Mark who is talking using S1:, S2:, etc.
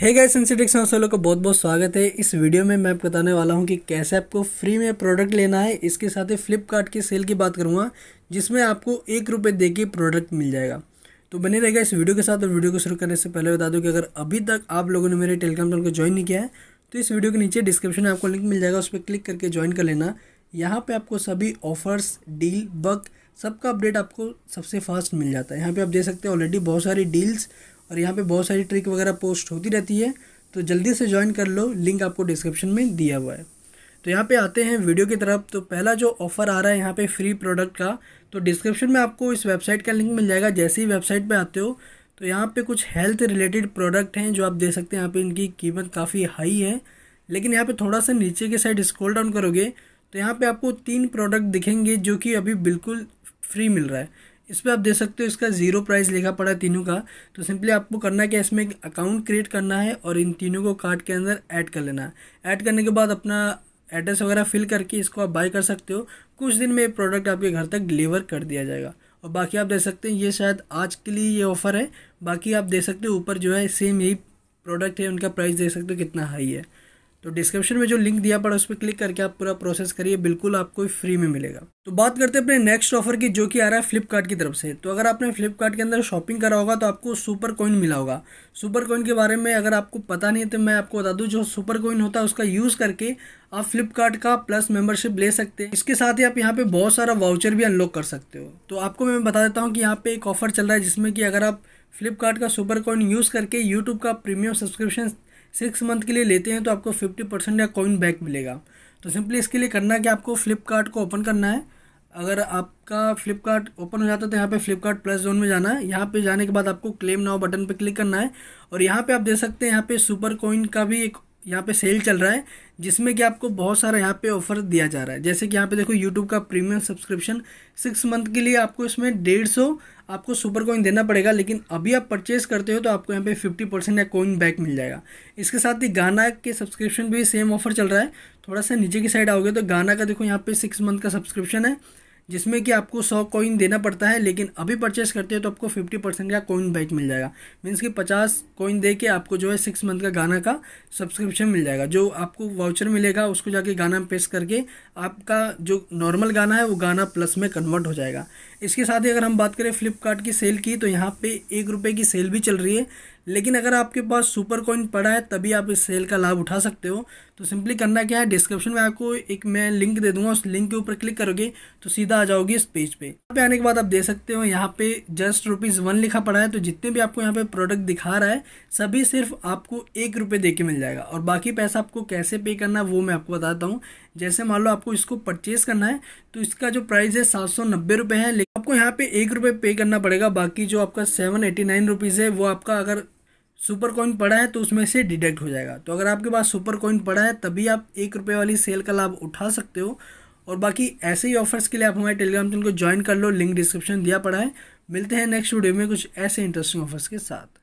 S1: है गाइस इंसिटिक्स में सोलो का बहुत बहुत स्वागत है इस वीडियो में मैं बताने वाला हूं कि कैसे आपको फ्री में प्रोडक्ट लेना है इसके साथ ही फ्लिपकार्ट की सेल की बात करूंगा जिसमें आपको एक रुपये दे के प्रोडक्ट मिल जाएगा तो बने रहेगा इस वीडियो के साथ और वीडियो को शुरू करने से पहले बता दूँ कि अगर अभी तक आप लोगों ने मेरे टेलीग्राम चैनल को ज्वाइन नहीं किया है तो इस वीडियो के नीचे डिस्क्रिप्शन में आपको लिंक मिल जाएगा उस पर क्लिक करके ज्वाइन कर लेना यहाँ पर आपको सभी ऑफर्स डील बक सबका अपडेट आपको सबसे फास्ट मिल जाता है यहाँ पे आप देख सकते हैं ऑलरेडी बहुत सारी डील्स और यहाँ पे बहुत सारी ट्रिक वगैरह पोस्ट होती रहती है तो जल्दी से ज्वाइन कर लो लिंक आपको डिस्क्रिप्शन में दिया हुआ है तो यहाँ पे आते हैं वीडियो की तरफ तो पहला जो ऑफ़र आ रहा है यहाँ पे फ्री प्रोडक्ट का तो डिस्क्रिप्शन में आपको इस वेबसाइट का लिंक मिल जाएगा जैसे ही वेबसाइट पर आते हो तो यहाँ पर कुछ हेल्थ रिलेटेड प्रोडक्ट हैं जो आप देख सकते हैं यहाँ पर इनकी कीमत काफ़ी हाई है लेकिन यहाँ पर थोड़ा सा नीचे के साइड स्कोल डाउन करोगे तो यहाँ पर आपको तीन प्रोडक्ट दिखेंगे जो कि अभी बिल्कुल फ्री मिल रहा है इस पर आप देख सकते हो इसका ज़ीरो प्राइस लिखा पड़ा है तीनों का तो सिंपली आपको करना क्या इसमें एक अकाउंट क्रिएट करना है और इन तीनों को कार्ड के अंदर ऐड कर लेना है ऐड करने के बाद अपना एड्रेस वगैरह फिल करके इसको आप बाई कर सकते हो कुछ दिन में ये प्रोडक्ट आपके घर तक डिलीवर कर दिया जाएगा और बाकी आप देख सकते हैं ये शायद आज के लिए ये ऑफ़र है बाकी आप देख सकते हो ऊपर जो है सेम यही प्रोडक्ट है उनका प्राइस देख सकते हो कितना हाई है तो डिस्क्रिप्शन में जो लिंक दिया पड़ा उस पर क्लिक करके आप पूरा प्रोसेस करिए बिल्कुल आपको फ्री में मिलेगा तो बात करते हैं अपने नेक्स्ट ऑफर की जो कि आ रहा है फ्लिपकार्ट की तरफ से तो अगर आपने फ्लिपकार्ट के अंदर शॉपिंग करा होगा तो आपको सुपर कॉइन मिला होगा सुपर कॉइन के बारे में अगर आपको पता नहीं है तो मैं आपको बता दूँ जो सुपर कॉइन होता है उसका यूज़ करके आप फ्लिपकार्ट का प्लस मेंबरशिप ले सकते हैं इसके साथ ही आप यहाँ पे बहुत सारा वाउचर भी अनलॉक कर सकते हो तो आपको मैं बता देता हूँ कि यहाँ पे एक ऑफर चल रहा है जिसमें कि अगर आप फ्लिपकार्ट का सुपर कॉइन यूज़ करके यूट्यूब का प्रीमियम सब्सक्रिप्शन सिक्स मंथ के लिए लेते हैं तो आपको फिफ्टी परसेंट या कॉइन बैक मिलेगा तो सिंपली इसके लिए करना है कि आपको फ्लिपकार्ट को ओपन करना है अगर आपका फ्लिपकार्ट ओपन हो जाता है तो यहाँ पे फ्लिपकार्ट प्लस जोन में जाना है यहाँ पे जाने के बाद आपको क्लेम नाउ बटन पे क्लिक करना है और यहाँ पे आप देख सकते हैं यहाँ पे सुपर कॉइन का भी एक यहाँ पे सेल चल रहा है जिसमें कि आपको बहुत सारा यहाँ पे ऑफर दिया जा रहा है जैसे कि यहाँ पे देखो यूट्यूब का प्रीमियम सब्सक्रिप्शन सिक्स मंथ के लिए आपको इसमें डेढ़ सौ आपको सुपर कॉइन देना पड़ेगा लेकिन अभी आप परचेस करते हो तो आपको यहाँ पे फिफ्टी परसेंट या कॉइन बैक मिल जाएगा इसके साथ ही गाना के सब्सक्रिप्शन भी सेम ऑफर चल रहा है थोड़ा सा नीचे की साइड आओगे तो गाना का देखो यहाँ पे सिक्स मंथ का सब्सक्रिप्शन है जिसमें कि आपको सौ कॉइन देना पड़ता है लेकिन अभी परचेस करते हो तो आपको फिफ्टी परसेंट का कॉइन बैक मिल जाएगा मीन्स कि पचास कॉइन दे के आपको जो है सिक्स मंथ का गाना का सब्सक्रिप्शन मिल जाएगा जो आपको वाउचर मिलेगा उसको जाके गाना पेश करके आपका जो नॉर्मल गाना है वो गाना प्लस में कन्वर्ट हो जाएगा इसके साथ ही अगर हम बात करें फ्लिपकार्ट की सेल की तो यहाँ पर एक रुपये की सेल भी चल रही है लेकिन अगर आपके पास सुपर कॉइन पड़ा है तभी आप इस सेल का लाभ उठा सकते हो तो सिंपली करना क्या है डिस्क्रिप्शन में आपको एक मैं लिंक दे दूंगा उस लिंक के ऊपर क्लिक करोगे तो सीधा आ जाओगे इस पेज पे यहाँ पे आने के बाद आप देख सकते हो यहाँ पे जस्ट रुपीज़ वन लिखा पड़ा है तो जितने भी आपको यहाँ पे प्रोडक्ट दिखा रहा है सभी सिर्फ आपको एक रुपये दे के मिल जाएगा और बाकी पैसा आपको कैसे पे करना है वो मैं आपको बताता हूँ जैसे मान लो आपको इसको परचेज करना है तो इसका जो प्राइस है सात सौ नब्बे रुपये है लेकिन आपको यहाँ पे एक रुपये पे करना पड़ेगा बाकी जो आपका सेवन एटी नाइन रुपीज़ है वो आपका अगर सुपर कॉइन पड़ा है तो उसमें से डिडक्ट हो जाएगा तो अगर आपके पास सुपर कॉइन पड़ा है तभी आप एक रुपये वाली सेल का लाभ उठा सकते हो और बाकी ऐसे ही ऑफर्स के लिए आप हमारे टेलीग्राम चैनल को ज्वाइन कर लो लिंक डिस्क्रिप्शन दिया पड़ा है मिलते हैं नेक्स्ट वीडियो में कुछ ऐसे इंटरेस्टिंग ऑफर्स के साथ